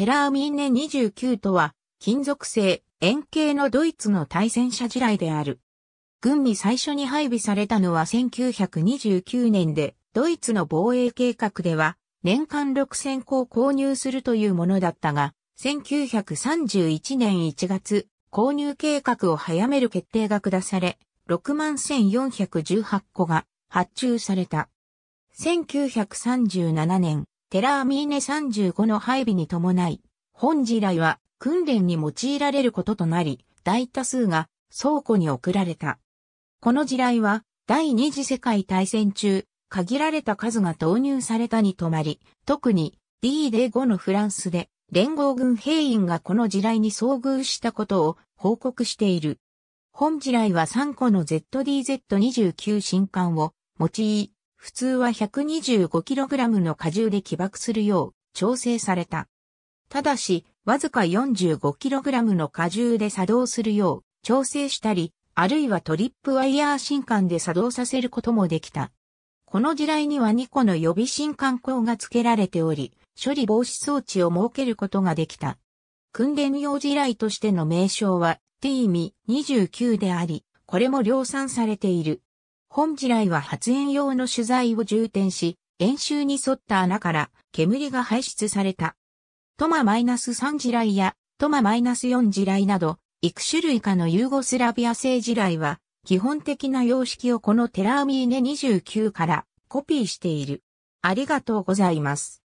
テラーミーネ29とは、金属製、円形のドイツの対戦車地雷である。軍に最初に配備されたのは1929年で、ドイツの防衛計画では、年間6000個を購入するというものだったが、1931年1月、購入計画を早める決定が下され、61,418個が発注された。1937年、テラーミーネ35の配備に伴い、本地雷は訓練に用いられることとなり、大多数が倉庫に送られた。この地雷は第二次世界大戦中、限られた数が投入されたに止まり、特に D で5のフランスで連合軍兵員がこの地雷に遭遇したことを報告している。本地雷は3個の ZDZ29 新艦を用い、普通は 125kg の荷重で起爆するよう調整された。ただし、わずか 45kg の荷重で作動するよう調整したり、あるいはトリップワイヤー新管で作動させることもできた。この地雷には2個の予備新管口が付けられており、処理防止装置を設けることができた。訓練用地雷としての名称は T ミ29であり、これも量産されている。本地雷は発煙用の取材を充填し、演習に沿った穴から煙が排出された。トマ -3 地雷やトマ -4 地雷など、幾種類かのユーゴスラビア製地雷は、基本的な様式をこのテラーミーネ29からコピーしている。ありがとうございます。